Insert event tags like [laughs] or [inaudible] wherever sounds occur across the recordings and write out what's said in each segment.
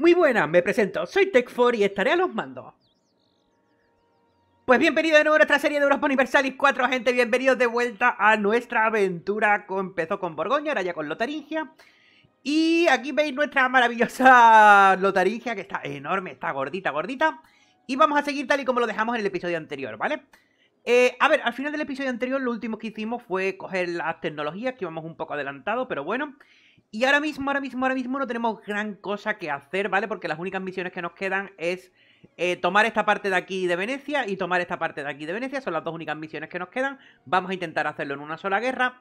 Muy buenas, me presento, soy Tech4 y estaré a los mandos. Pues bienvenido de nuevo a nuestra serie de Europa Universalis 4, gente, bienvenidos de vuelta a nuestra aventura. Empezó con Borgoña, ahora ya con Lotaringia. Y aquí veis nuestra maravillosa Lotaringia, que está enorme, está gordita, gordita. Y vamos a seguir tal y como lo dejamos en el episodio anterior, ¿vale? Eh, a ver, al final del episodio anterior lo último que hicimos fue coger las tecnologías, que íbamos un poco adelantado, pero bueno... Y ahora mismo, ahora mismo, ahora mismo no tenemos gran cosa que hacer, ¿vale? Porque las únicas misiones que nos quedan es eh, tomar esta parte de aquí de Venecia y tomar esta parte de aquí de Venecia. Son las dos únicas misiones que nos quedan. Vamos a intentar hacerlo en una sola guerra.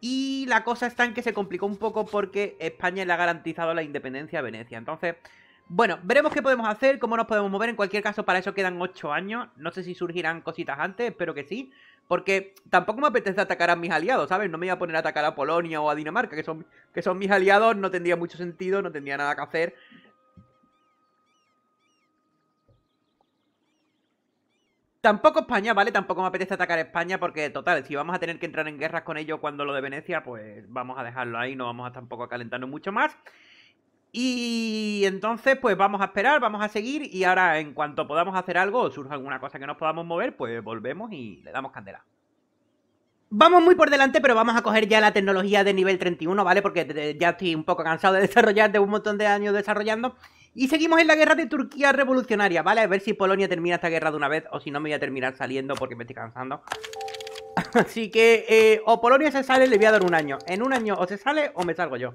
Y la cosa está en que se complicó un poco porque España le ha garantizado la independencia a Venecia. Entonces, bueno, veremos qué podemos hacer, cómo nos podemos mover. En cualquier caso, para eso quedan 8 años. No sé si surgirán cositas antes, espero que sí. Porque tampoco me apetece atacar a mis aliados, ¿sabes? No me voy a poner a atacar a Polonia o a Dinamarca, que son, que son mis aliados, no tendría mucho sentido, no tendría nada que hacer. Tampoco España, ¿vale? Tampoco me apetece atacar a España porque, total, si vamos a tener que entrar en guerras con ellos cuando lo de Venecia, pues vamos a dejarlo ahí, no vamos a tampoco a calentarnos mucho más. Y entonces, pues vamos a esperar, vamos a seguir y ahora en cuanto podamos hacer algo o surja alguna cosa que nos podamos mover, pues volvemos y le damos candela. Vamos muy por delante, pero vamos a coger ya la tecnología de nivel 31, ¿vale? Porque ya estoy un poco cansado de [laughs] desarrollar, de un montón de años desarrollando. Y seguimos en la guerra de Turquía revolucionaria, ¿vale? A ver si Polonia termina esta guerra de una vez o si no me voy a terminar saliendo porque me estoy cansando. [laughs] Así que eh, o Polonia se sale, le voy a dar un año. En un año o se sale o me salgo yo.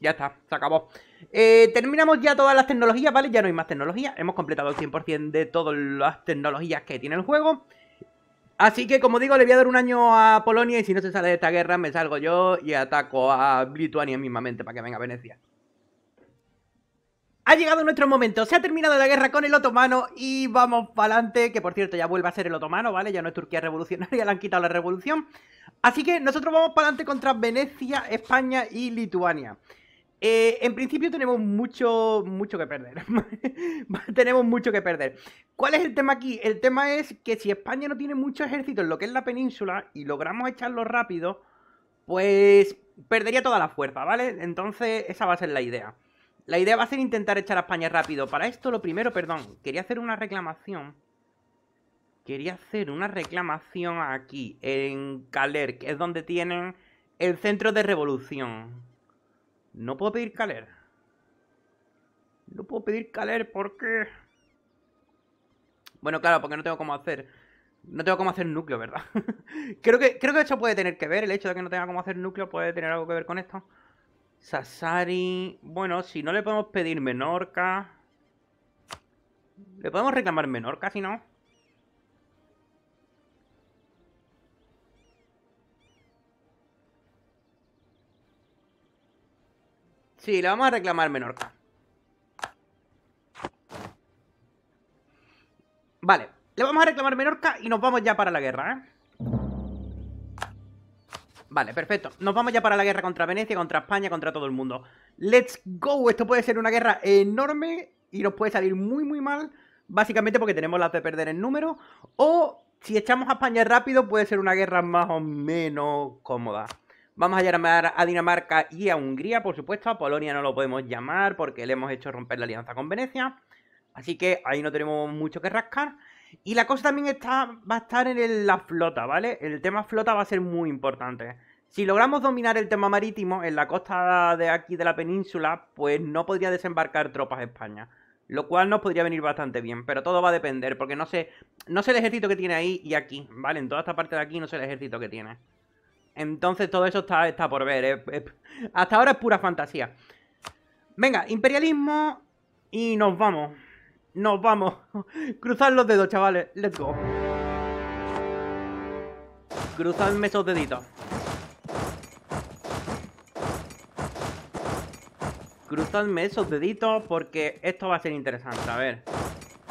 Ya está, se acabó. Eh, terminamos ya todas las tecnologías, ¿vale? Ya no hay más tecnología. Hemos completado el 100% de todas las tecnologías que tiene el juego. Así que, como digo, le voy a dar un año a Polonia y si no se sale de esta guerra, me salgo yo y ataco a Lituania mismamente para que venga Venecia. Ha llegado nuestro momento, se ha terminado la guerra con el otomano y vamos para adelante, que por cierto ya vuelve a ser el otomano, ¿vale? Ya no es Turquía revolucionaria, [laughs] le han quitado la revolución. Así que nosotros vamos para adelante contra Venecia, España y Lituania. Eh, en principio tenemos mucho, mucho que perder. [laughs] tenemos mucho que perder. ¿Cuál es el tema aquí? El tema es que si España no tiene mucho ejército en lo que es la península y logramos echarlo rápido, pues perdería toda la fuerza, ¿vale? Entonces esa va a ser la idea. La idea va a ser intentar echar a España rápido. Para esto lo primero, perdón, quería hacer una reclamación. Quería hacer una reclamación aquí, en Caler, que es donde tienen el centro de revolución. No puedo pedir Caler. No puedo pedir Caler porque... Bueno, claro, porque no tengo cómo hacer... No tengo cómo hacer núcleo, ¿verdad? [laughs] creo, que, creo que eso puede tener que ver. El hecho de que no tenga cómo hacer núcleo puede tener algo que ver con esto. Sasari... Bueno, si no le podemos pedir Menorca... ¿Le podemos reclamar Menorca si no? Sí, le vamos a reclamar Menorca. Vale, le vamos a reclamar Menorca y nos vamos ya para la guerra, ¿eh? Vale, perfecto. Nos vamos ya para la guerra contra Venecia, contra España, contra todo el mundo. ¡Let's go! Esto puede ser una guerra enorme y nos puede salir muy, muy mal. Básicamente porque tenemos las de perder en número. O si echamos a España rápido, puede ser una guerra más o menos cómoda. Vamos a llamar a Dinamarca y a Hungría, por supuesto. A Polonia no lo podemos llamar porque le hemos hecho romper la alianza con Venecia. Así que ahí no tenemos mucho que rascar. Y la cosa también está, va a estar en la flota, ¿vale? El tema flota va a ser muy importante. Si logramos dominar el tema marítimo en la costa de aquí de la península, pues no podría desembarcar tropas a España. Lo cual nos podría venir bastante bien, pero todo va a depender, porque no sé, no sé el ejército que tiene ahí y aquí, ¿vale? En toda esta parte de aquí no sé el ejército que tiene. Entonces todo eso está, está por ver. hasta ahora es pura fantasía. Venga, imperialismo y nos vamos. Nos vamos. [laughs] Cruzad los dedos, chavales. Let's go. Cruzadme esos deditos. Cruzadme esos deditos porque esto va a ser interesante. A ver.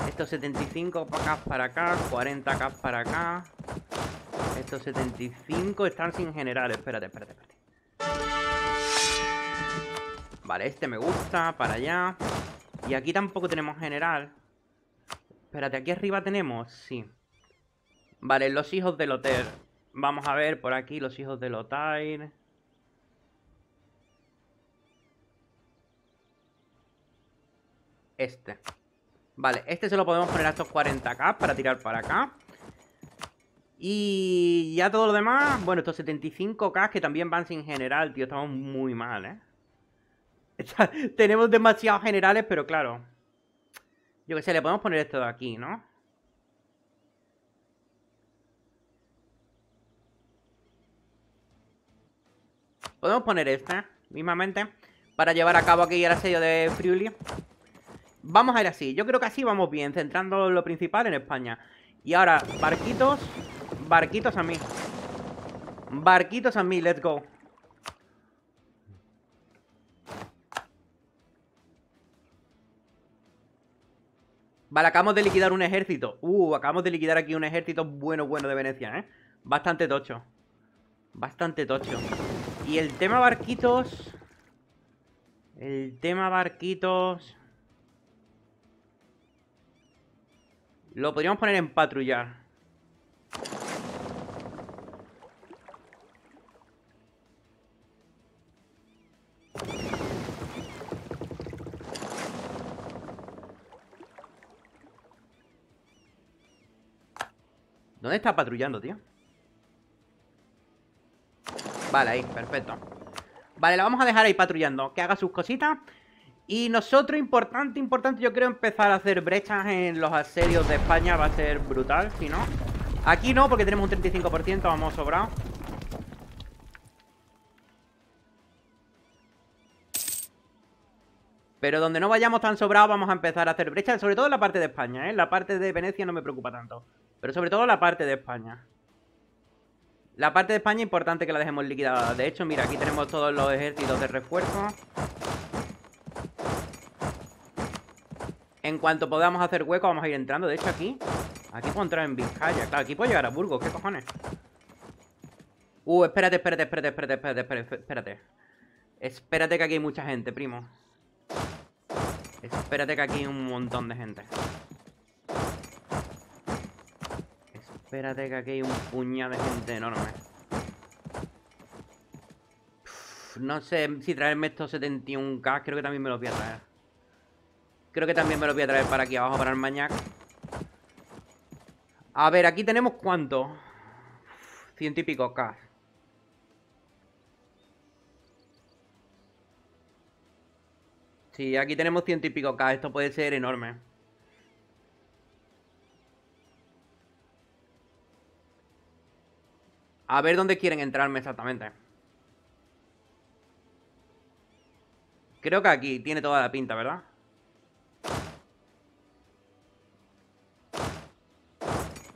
Estos 75 para acá, para acá. 40 acá, para acá. 175 están sin general. Espérate, espérate, espérate. Vale, este me gusta, para allá. Y aquí tampoco tenemos general. Espérate, aquí arriba tenemos, sí. Vale, los hijos del hotel Vamos a ver por aquí los hijos de hotel Este. Vale, este se lo podemos poner a estos 40k para tirar para acá. Y ya todo lo demás, bueno, estos 75k que también van sin general, tío, estamos muy mal, ¿eh? [laughs] tenemos demasiados generales, pero claro. Yo qué sé, le podemos poner esto de aquí, ¿no? Podemos poner esta, mismamente, para llevar a cabo aquí el asedio de Friuli. Vamos a ir así. Yo creo que así vamos bien, centrando lo principal en España. Y ahora, barquitos Barquitos a mí. Barquitos a mí, let's go. Vale, acabamos de liquidar un ejército. Uh, acabamos de liquidar aquí un ejército bueno, bueno de Venecia, ¿eh? Bastante tocho. Bastante tocho. Y el tema barquitos... El tema barquitos... Lo podríamos poner en patrullar. ¿Dónde está patrullando, tío? Vale, ahí, perfecto Vale, la vamos a dejar ahí patrullando Que haga sus cositas Y nosotros, importante, importante Yo creo empezar a hacer brechas en los asedios de España Va a ser brutal, si no Aquí no, porque tenemos un 35% Vamos sobrado Pero donde no vayamos tan sobrados vamos a empezar a hacer brechas, sobre todo en la parte de España, ¿eh? La parte de Venecia no me preocupa tanto. Pero sobre todo la parte de España. La parte de España es importante que la dejemos liquidada. De hecho, mira, aquí tenemos todos los ejércitos de refuerzo. En cuanto podamos hacer hueco, vamos a ir entrando. De hecho, aquí... Aquí puedo entrar en Vizcaya. Claro, aquí puedo llegar a Burgos. ¿Qué cojones? Uh, espérate, espérate, espérate, espérate, espérate, espérate, espérate. Espérate que aquí hay mucha gente, primo. Espérate que aquí hay un montón de gente. Espérate que aquí hay un puñado de gente enorme. no sé si traerme estos 71k. Creo que también me los voy a traer. Creo que también me los voy a traer para aquí abajo, para el mañac. A ver, aquí tenemos cuánto. Ciento y pico K. Sí, aquí tenemos ciento y pico K. Esto puede ser enorme. A ver dónde quieren entrarme exactamente. Creo que aquí tiene toda la pinta, ¿verdad?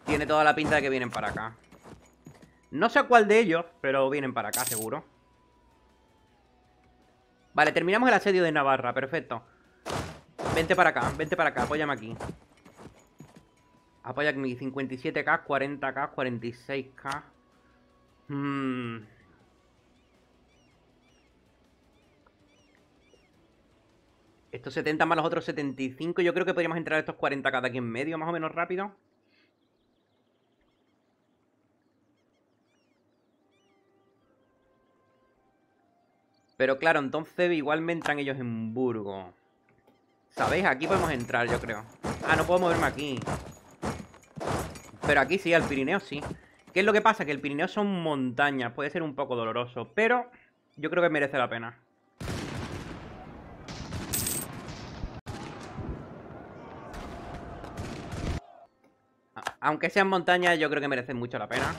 Tiene toda la pinta de que vienen para acá. No sé cuál de ellos, pero vienen para acá, seguro. Vale, terminamos el asedio de Navarra, perfecto. Vente para acá, vente para acá, apóyame aquí. Apoya aquí, 57k, 40k, 46k. Hmm. Estos 70 más los otros 75. Yo creo que podríamos entrar a estos 40 cada aquí en medio, más o menos rápido. Pero claro, entonces igual me entran ellos en Burgo. ¿Sabéis? Aquí podemos entrar, yo creo. Ah, no puedo moverme aquí. Pero aquí sí, al Pirineo sí. ¿Qué es lo que pasa? Que el Pirineo son montañas, puede ser un poco doloroso, pero yo creo que merece la pena. Aunque sean montañas, yo creo que merecen mucho la pena.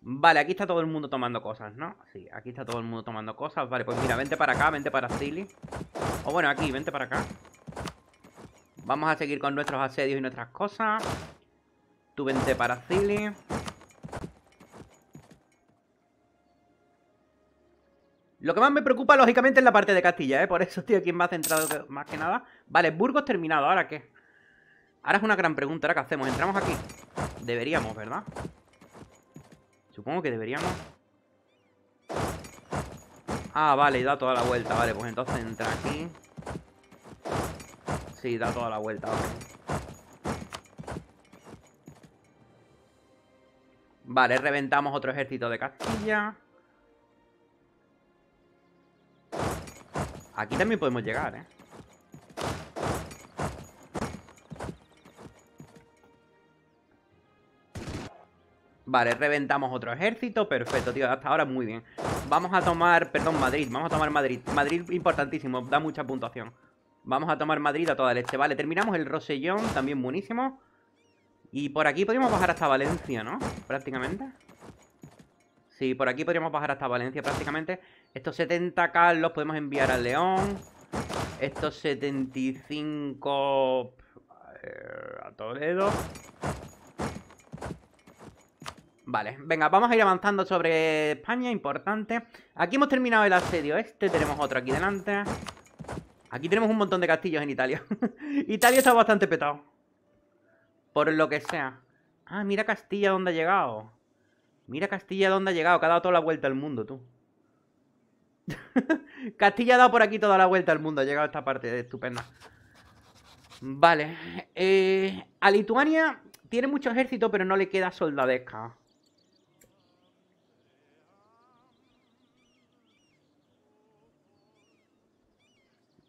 Vale, aquí está todo el mundo tomando cosas, ¿no? Sí, aquí está todo el mundo tomando cosas. Vale, pues mira, vente para acá, vente para Silly. O bueno, aquí, vente para acá. Vamos a seguir con nuestros asedios y nuestras cosas. Tú vente para Cili. Lo que más me preocupa, lógicamente, es la parte de Castilla, ¿eh? Por eso, tío, aquí más centrado más que nada. Vale, Burgos terminado, ¿ahora qué? Ahora es una gran pregunta, ¿ahora qué hacemos? ¿Entramos aquí? Deberíamos, ¿verdad? Supongo que deberíamos. Ah, vale, y da toda la vuelta, vale. Pues entonces entra aquí. Sí, da toda la vuelta, vale Vale, reventamos otro ejército de Castilla. Aquí también podemos llegar, ¿eh? Vale, reventamos otro ejército. Perfecto, tío. Hasta ahora muy bien. Vamos a tomar... Perdón, Madrid. Vamos a tomar Madrid. Madrid importantísimo. Da mucha puntuación. Vamos a tomar Madrid a toda leche. Vale, terminamos el Rosellón. También buenísimo. Y por aquí podríamos bajar hasta Valencia, ¿no? Prácticamente. Sí, por aquí podríamos bajar hasta Valencia prácticamente. Estos 70k los podemos enviar al León. Estos 75 eh, a Toledo. Vale, venga, vamos a ir avanzando sobre España, importante. Aquí hemos terminado el asedio este, tenemos otro aquí delante. Aquí tenemos un montón de castillos en Italia. [laughs] Italia está bastante petado. Por lo que sea. Ah, mira Castilla donde ha llegado. Mira Castilla donde ha llegado, que ha dado toda la vuelta al mundo, tú. [laughs] Castilla ha dado por aquí toda la vuelta al mundo, ha llegado a esta parte estupenda. Vale. Eh, a Lituania tiene mucho ejército, pero no le queda soldadesca.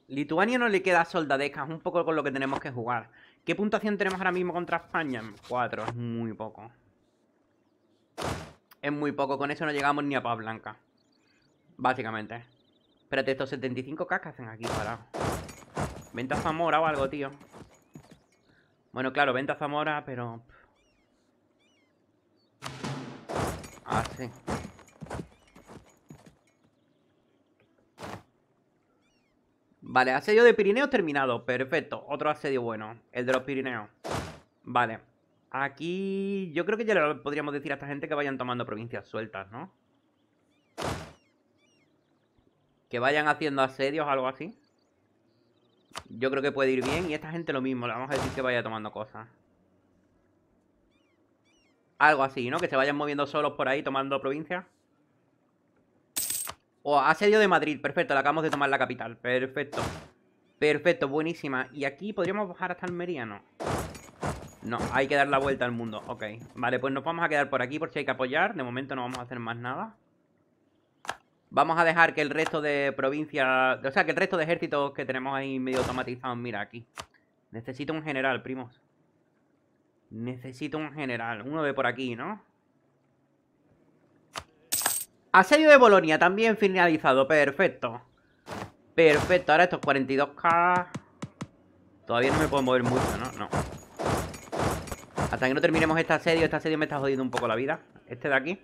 Lituania no le queda soldadesca, es un poco con lo que tenemos que jugar. ¿Qué puntuación tenemos ahora mismo contra España? Cuatro, es muy poco. Es muy poco, con eso no llegamos ni a paz blanca. Básicamente. Espérate, estos 75 k que hacen aquí parado Venta Zamora o algo, tío. Bueno, claro, venta Zamora, pero... Ah, sí. Vale, asedio de Pirineos terminado. Perfecto. Otro asedio bueno. El de los Pirineos. Vale. Aquí yo creo que ya le podríamos decir a esta gente que vayan tomando provincias sueltas, ¿no? Que vayan haciendo asedios o algo así. Yo creo que puede ir bien. Y esta gente lo mismo. Le vamos a decir que vaya tomando cosas. Algo así, ¿no? Que se vayan moviendo solos por ahí tomando provincias. O oh, asedio de Madrid, perfecto, la acabamos de tomar la capital, perfecto. Perfecto, buenísima. Y aquí podríamos bajar hasta Almería, ¿no? No, hay que dar la vuelta al mundo, ok. Vale, pues nos vamos a quedar por aquí por si hay que apoyar. De momento no vamos a hacer más nada. Vamos a dejar que el resto de provincias... O sea, que el resto de ejércitos que tenemos ahí medio automatizados... Mira, aquí. Necesito un general, primos. Necesito un general. Uno de por aquí, ¿no? Asedio de Bolonia, también finalizado. Perfecto. Perfecto, ahora estos 42k... Todavía no me puedo mover mucho, ¿no? No. Hasta que no terminemos este asedio. Este asedio me está jodiendo un poco la vida. Este de aquí.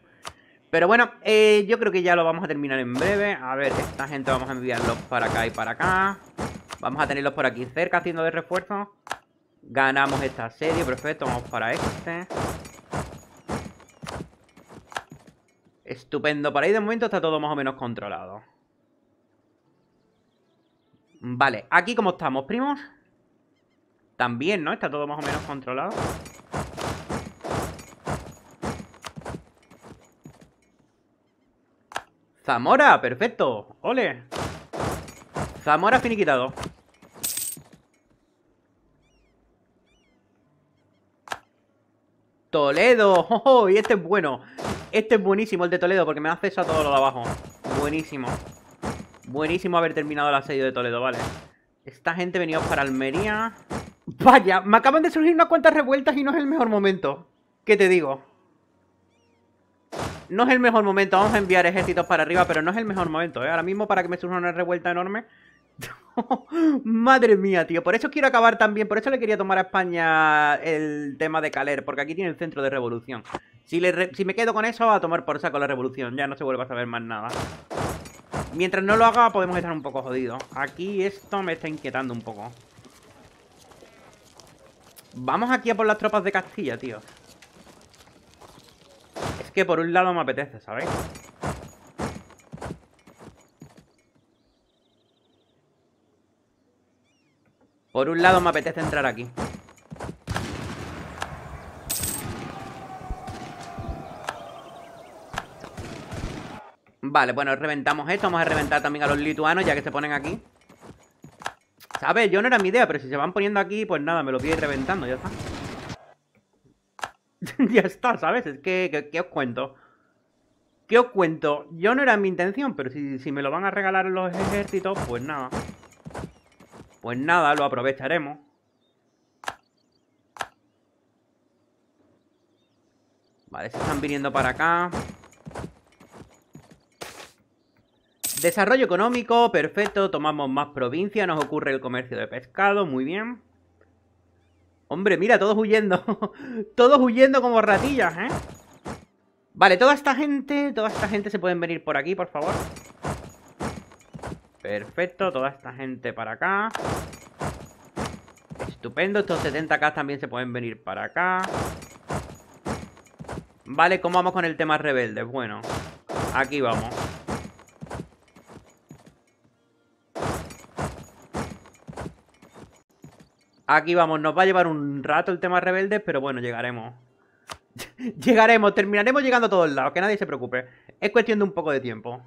Pero bueno, eh, yo creo que ya lo vamos a terminar en breve. A ver, esta gente vamos a enviarlos para acá y para acá. Vamos a tenerlos por aquí cerca haciendo de refuerzo. Ganamos este asedio, perfecto. Vamos para este. Estupendo, por ahí de momento está todo más o menos controlado Vale, aquí como estamos, primos También, ¿no? Está todo más o menos controlado Zamora, perfecto Ole Zamora finiquitado Toledo, [laughs] ¡Oh, oh, oh, y este es bueno este es buenísimo, el de Toledo, porque me da acceso a todo lo de abajo. Buenísimo. Buenísimo haber terminado el asedio de Toledo, vale. Esta gente venía para Almería. Vaya, me acaban de surgir unas cuantas revueltas y no es el mejor momento. ¿Qué te digo? No es el mejor momento, vamos a enviar ejércitos para arriba, pero no es el mejor momento, ¿eh? Ahora mismo para que me surja una revuelta enorme. [laughs] Madre mía, tío. Por eso quiero acabar también, por eso le quería tomar a España el tema de Caler, porque aquí tiene el centro de revolución. Si, me quedo con eso, a tomar por saco la revolución. Ya no se vuelve a saber más nada. Mientras no lo haga, podemos estar un poco jodidos. Aquí esto me está inquietando un poco. Vamos aquí a por las tropas de Castilla, tío. Es que por un lado me apetece, ¿sabéis? Por un lado me apetece entrar aquí. Vale, bueno, reventamos esto. Vamos a reventar también a los lituanos, ya que se ponen aquí. ¿Sabes? Yo no era mi idea, pero si se van poniendo aquí, pues nada, me lo voy ir reventando, ya está. [laughs] ya está, ¿sabes? Es que, ¿Qué os cuento? ¿Qué os cuento? Yo no era mi intención, pero si, si me lo van a regalar los ejércitos, pues nada. Pues nada, lo aprovecharemos. Vale, se están viniendo para acá. Desarrollo económico, perfecto. Tomamos más provincia, nos ocurre el comercio de pescado, muy bien. Hombre, mira, todos huyendo. [laughs] todos huyendo como ratillas, ¿eh? Vale, toda esta gente, toda esta gente se pueden venir por aquí, por favor. Perfecto, toda esta gente para acá. Estupendo, estos 70k también se pueden venir para acá. Vale, ¿cómo vamos con el tema rebeldes? Bueno, aquí vamos. Aquí vamos, nos va a llevar un rato el tema rebelde, pero bueno, llegaremos. [laughs] llegaremos, terminaremos llegando a todos lados, que nadie se preocupe. Es cuestión de un poco de tiempo.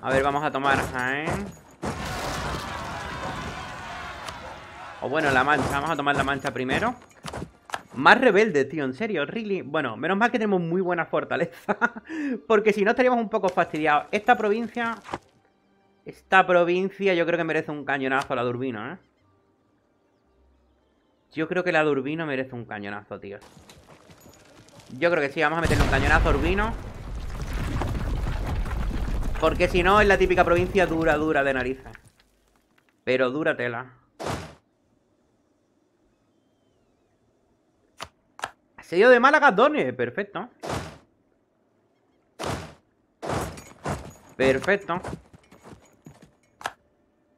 A ver, vamos a tomar Jaén. ¿eh? O bueno, la mancha. Vamos a tomar la mancha primero. Más rebelde, tío, en serio, really. Bueno, menos mal que tenemos muy buena fortaleza. [laughs] porque si no estaríamos un poco fastidiados. Esta provincia... Esta provincia yo creo que merece un cañonazo a la Durbina, ¿eh? Yo creo que la de Urbino merece un cañonazo, tío. Yo creo que sí, vamos a meterle un cañonazo a Urbino. Porque si no, es la típica provincia dura, dura de narices. Pero dura tela. dio de Málaga, Dones. Perfecto. Perfecto.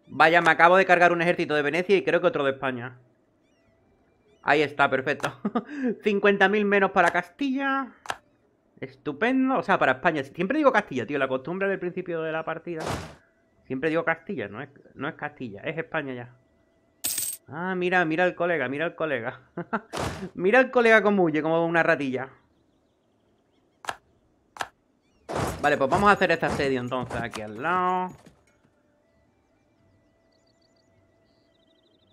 Vaya, me acabo de cargar un ejército de Venecia y creo que otro de España. Ahí está, perfecto. 50.000 [laughs] menos para Castilla. Estupendo. O sea, para España. Siempre digo Castilla, tío. La costumbre del principio de la partida. Siempre digo Castilla. No es, Castilla. Es España ya. Ah, mira, mira el colega. Mira al colega. [laughs] mira el colega como huye, como una ratilla. Vale, pues vamos a hacer este asedio entonces aquí al lado.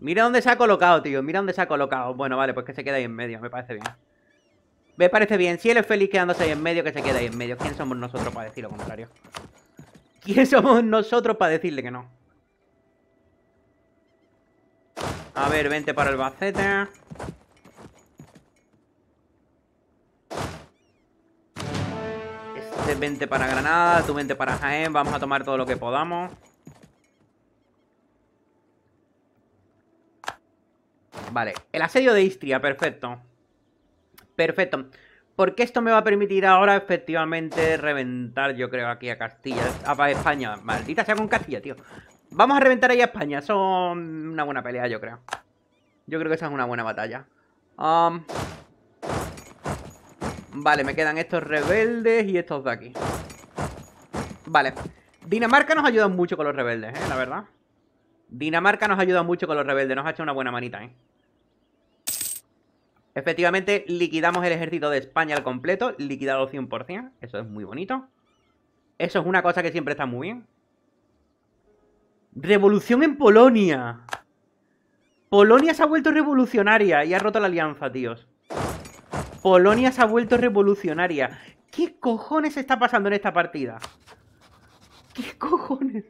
Mira dónde se ha colocado, tío. Mira dónde se ha colocado. Bueno, vale, pues que se quede ahí en medio. Me parece bien. Me parece bien. Si él es feliz quedándose ahí en medio, que se quede ahí en medio. ¿Quién somos nosotros para decir lo contrario? [laughs] ¿Quién somos nosotros para decirle que no? A ver, vente para el Albacete. Este vente para Granada, tú vente para Jaén. Vamos a tomar todo lo que podamos. Vale, el asedio de Istria, perfecto. Perfecto. Porque esto me va a permitir ahora efectivamente reventar, yo creo, aquí a Castilla. Ah, a España, maldita sea con Castilla, tío. Vamos a reventar ahí a España. Son una buena pelea, yo creo. Yo creo que esa es una buena batalla. Vale, me quedan estos rebeldes y estos de aquí. Vale. Dinamarca nos ayuda mucho con los rebeldes, ¿eh? La verdad. Dinamarca nos ayuda mucho con los rebeldes. Nos ha hecho una buena manita, ¿eh? Efectivamente, liquidamos el ejército de España al completo, liquidado 100%, eso es muy bonito. Eso es una cosa que siempre está muy bien. Revolución en Polonia. Polonia se ha vuelto revolucionaria y ha roto la alianza, tíos. Polonia se ha vuelto revolucionaria. ¿Qué cojones está pasando en esta partida? ¿Qué cojones?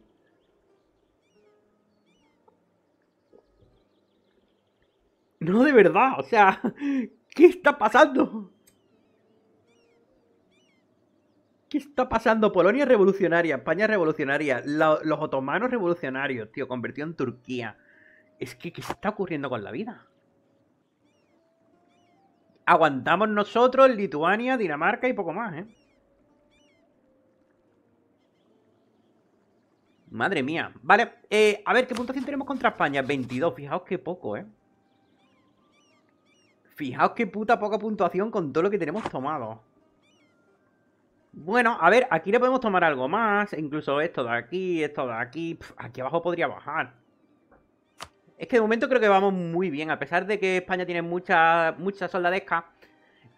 No, de verdad, o sea, [laughs] ¿qué está pasando? ¿Qué está pasando? Polonia revolucionaria, España revolucionaria, los otomanos revolucionarios, tío, convirtió en Turquía. Es que, ¿qué está ocurriendo con la vida? Aguantamos nosotros, Lituania, Dinamarca y poco más, ¿eh? Madre mía. Vale, eh, a ver, ¿qué puntuación tenemos contra España? 22, fijaos que poco, ¿eh? Fijaos qué puta poca puntuación con todo lo que tenemos tomado. Bueno, a ver, aquí le podemos tomar algo más. Incluso esto de aquí, esto de aquí. aquí abajo podría bajar. Es que de momento creo que vamos muy bien. A pesar de que España tiene mucha, mucha soldadesca.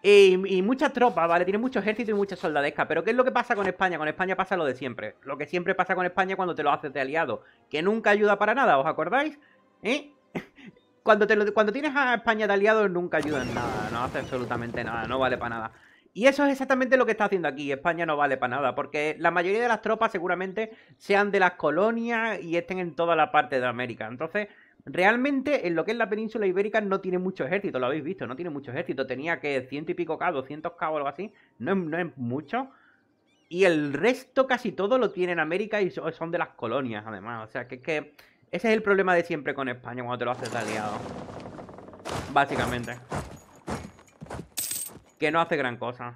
Y, y mucha tropa, ¿vale? Tiene mucho ejército y mucha soldadesca. Pero ¿qué es lo que pasa con España? Con España pasa lo de siempre. Lo que siempre pasa con España cuando te lo haces de aliado. Que nunca ayuda para nada, ¿os acordáis? ¿Eh? cuando, tienes a España de aliado nunca ayudan nada, no hace absolutamente nada, no vale para nada. Y eso es exactamente lo que está haciendo aquí. España no vale para nada, porque la mayoría de las tropas seguramente sean de las colonias y estén en toda la parte de América. Entonces, realmente en lo que es la península ibérica no tiene mucho ejército, lo habéis visto, no tiene mucho ejército. Tenía que ciento y pico K, 200 K o algo así, no es, no es mucho. Y el resto, casi todo, lo tiene en América y son de las colonias, además. O sea, que es que ese es el problema de siempre con España cuando te lo haces aliado. Básicamente. Que no hace gran cosa.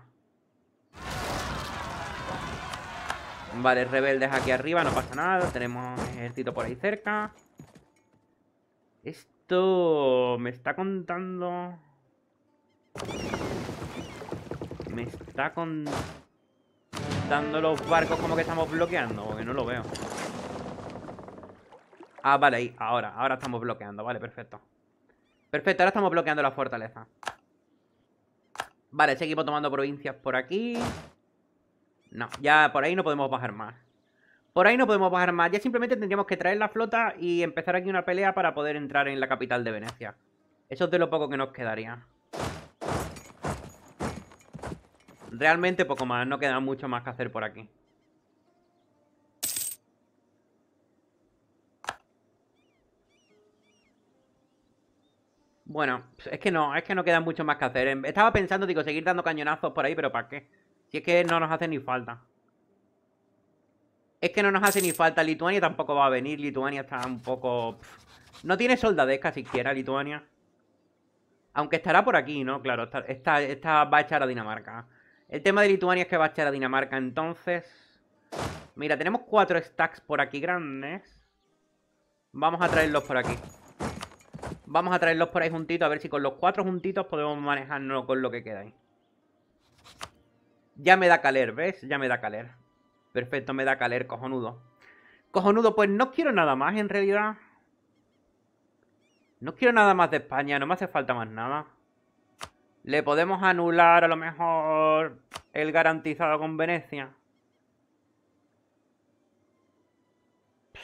Vale, rebeldes aquí arriba, no pasa nada. Tenemos ejército por ahí cerca. Esto me está contando... Me está contando los barcos como que estamos bloqueando, porque no lo veo. Ah, vale, ahí, ahora, ahora estamos bloqueando, vale, perfecto Perfecto, ahora estamos bloqueando la fortaleza Vale, seguimos tomando provincias por aquí No, ya por ahí no podemos bajar más Por ahí no podemos bajar más, ya simplemente tendríamos que traer la flota Y empezar aquí una pelea para poder entrar en la capital de Venecia Eso es de lo poco que nos quedaría Realmente poco más, no queda mucho más que hacer por aquí Bueno, es que no, es que no queda mucho más que hacer. Em, estaba pensando, digo, seguir dando cañonazos por ahí, pero ¿para qué? Si es que no nos hace ni falta. Es que no nos hace ni falta. Lituania tampoco va a venir. Lituania está un poco... No tiene soldadesca siquiera Lituania. Aunque estará por aquí, ¿no? Claro, esta, va a echar a Dinamarca. El tema de Lituania es que va a echar a Dinamarca, entonces... Mira, tenemos cuatro stacks por aquí grandes. Vamos a traerlos por aquí. Vamos a traerlos por ahí juntitos, a ver si con los cuatro juntitos podemos manejarnos con lo que queda ahí. Ya me da caler, ¿ves? Ya me da caler. Perfecto, me da caler, cojonudo. Cojonudo, pues no quiero nada más en realidad. No quiero nada más de España, no me hace falta más nada. Le podemos anular a lo mejor el garantizado con Venecia.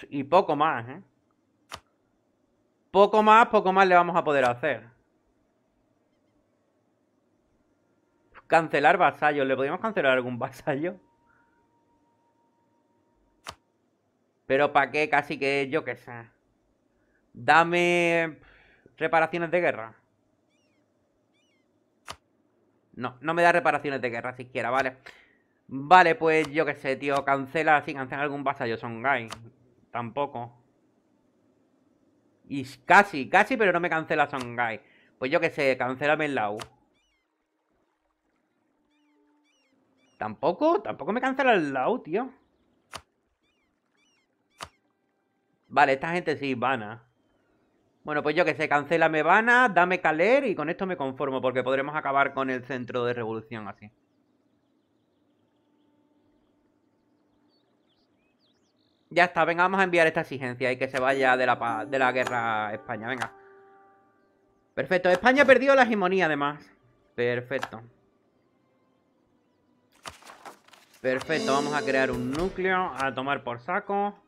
Y poco más, ¿eh? Poco más, poco más le vamos a poder hacer. Cancelar vasallos. ¿Le podríamos cancelar algún vasallo? Pero ¿para qué? Casi que yo qué sé. Dame reparaciones de guerra. No, no me da reparaciones de guerra siquiera, vale. Vale, pues yo qué sé, tío. Cancela, sí, cancela algún vasallo, Son guys Tampoco. Y casi, casi, pero no me cancela Songhai. Pues yo que sé, cancélame el Lau. Tampoco, tampoco me cancela el Lau, tío. Vale, esta gente sí, vana. Bueno, pues yo que sé, cancélame vana, dame caler y con esto me conformo porque podremos acabar con el centro de revolución así. Ya está, venga, vamos a enviar esta exigencia y que se vaya de la, guerra a España, venga. Perfecto, España perdió la hegemonía además. Perfecto. Perfecto, vamos a crear un núcleo, a tomar por saco.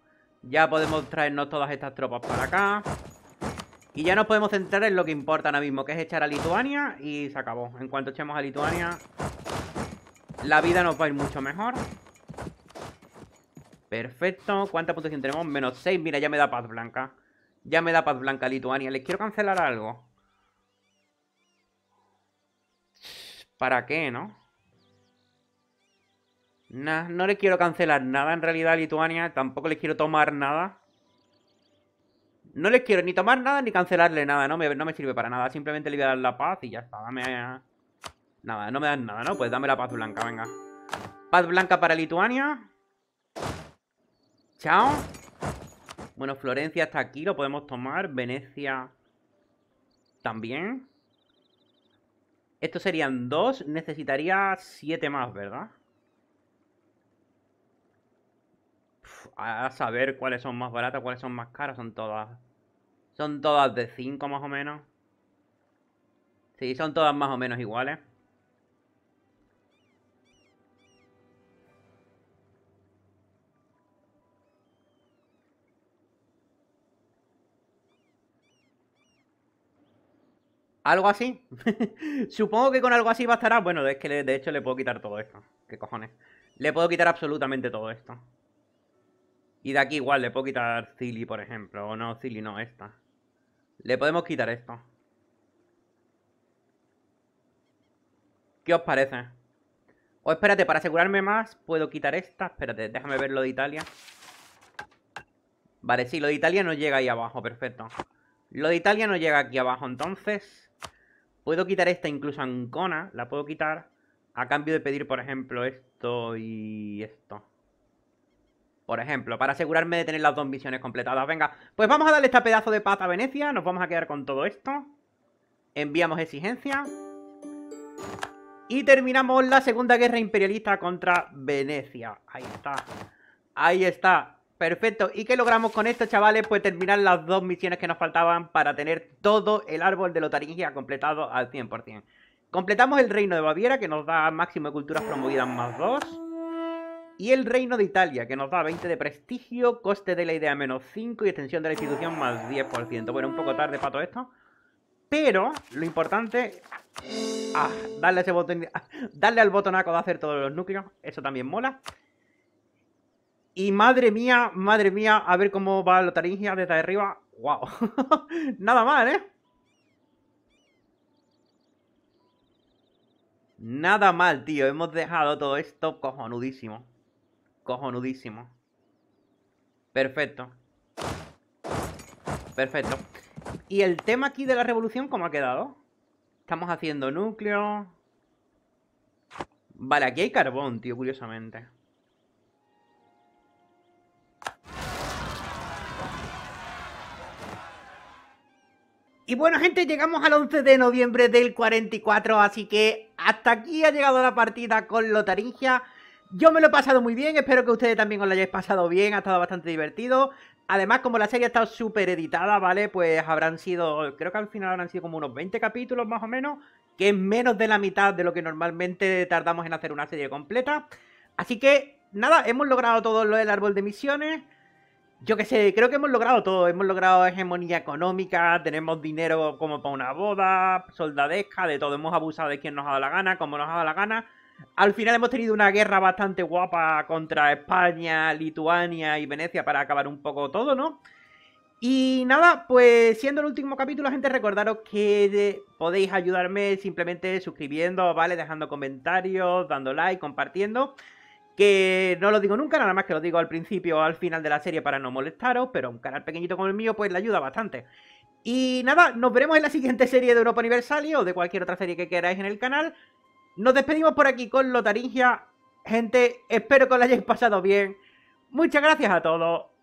Ya podemos traernos todas estas tropas para acá. Y ya nos podemos centrar en lo que importa ahora mismo, que es echar a Lituania y se acabó. En cuanto echemos a Lituania, la vida nos va a ir mucho mejor. Perfecto. ¿Cuánta puntuación tenemos? Menos 6. Mira, ya me da paz blanca. Ya me da paz blanca Lituania. Les quiero cancelar algo. ¿Para qué, no? no le quiero cancelar nada en realidad a Lituania. Tampoco les quiero tomar nada. No les quiero ni tomar nada ni cancelarle nada. No me, no me sirve para nada. Simplemente le voy a dar la paz y ya está. Dame... Eh, nada, no me dan nada, ¿no? Pues dame la paz blanca, venga. Paz blanca para Lituania. Chao. Bueno, Florencia está aquí, lo podemos tomar. Venecia también. Estos serían dos. Necesitaría siete más, ¿verdad? a saber cuáles son más baratas, cuáles son más caras. Son todas. Son todas de cinco más o menos. Sí, son todas más o menos iguales. Algo así. [laughs] Supongo que con algo así bastará. Bueno, es que de hecho le puedo quitar todo esto. ¿Qué cojones? Le puedo quitar absolutamente todo esto. Y de aquí igual le puedo quitar Silly, por ejemplo. O no, Silly no, esta. Le podemos quitar esto. ¿Qué os parece? O espérate, para asegurarme más, puedo quitar esta. Espérate, déjame ver lo de Italia. Vale, sí, lo de Italia no llega ahí abajo, perfecto. Lo de Italia no llega aquí abajo, entonces... Puedo quitar esta incluso Ancona, la puedo quitar a cambio de pedir, por ejemplo, esto y esto. Por ejemplo, para asegurarme de tener las dos misiones completadas. Venga, pues vamos a darle este pedazo de paz a Venecia. Nos vamos a quedar con todo esto. Enviamos exigencia. Y terminamos la Segunda Guerra Imperialista contra Venecia. Ahí está. Ahí está. Perfecto. ¿Y qué logramos con esto, chavales? Pues terminar las dos misiones que nos faltaban para tener todo el árbol de Lotaringia completado al 100%. Completamos el Reino de Baviera, que nos da máximo de culturas promovidas más 2. Y el Reino de Italia, que nos da 20 de prestigio, coste de la idea menos 5 y extensión de la institución más 10%. Bueno, un poco tarde para todo esto. Pero lo importante... Ah, darle, ese botón, [laughs] darle al botonaco de hacer todos los núcleos. Eso también mola. Y madre mía, madre mía, a ver cómo va la taringia desde arriba. ¡Wow! [laughs] Nada mal, ¿eh? Nada mal, tío. Hemos dejado todo esto cojonudísimo. Cojonudísimo. Perfecto. Perfecto. ¿Y el tema aquí de la revolución cómo ha quedado? Estamos haciendo núcleo. Vale, aquí hay carbón, tío, curiosamente. Y bueno, gente, llegamos al 11 de noviembre del 44, así que hasta aquí ha llegado la partida con Lotaringia. Yo me lo he pasado muy bien, espero que ustedes también os lo hayáis pasado bien, ha estado bastante divertido. Además, como la serie ha estado súper editada, ¿vale? Pues habrán sido, creo que al final habrán sido como unos 20 capítulos más o menos, que es menos de la mitad de lo que normalmente tardamos en hacer una serie completa. Así que, nada, hemos logrado todo lo del árbol de misiones yo qué sé, creo que hemos logrado todo. Hemos logrado hegemonía económica, tenemos dinero como para una boda, soldadesca, de todo. Hemos abusado de quien nos ha dado la gana, como nos ha dado la gana. Al final hemos tenido una guerra bastante guapa contra España, Lituania y Venecia para acabar un poco todo, ¿no? Y nada, pues siendo el último capítulo, gente, recordaros que podéis ayudarme simplemente suscribiendo, ¿vale? Dejando comentarios, dando like, compartiendo que no lo digo nunca, nada más que lo digo al principio o al final de la serie para no molestaros, pero un canal pequeñito como el mío pues le ayuda bastante. Y nada, nos veremos en la siguiente serie de Europa universal o de cualquier otra serie que queráis en el canal. Nos despedimos por aquí con Lotaringia. Gente, espero que lo hayáis pasado bien. Muchas gracias a todos.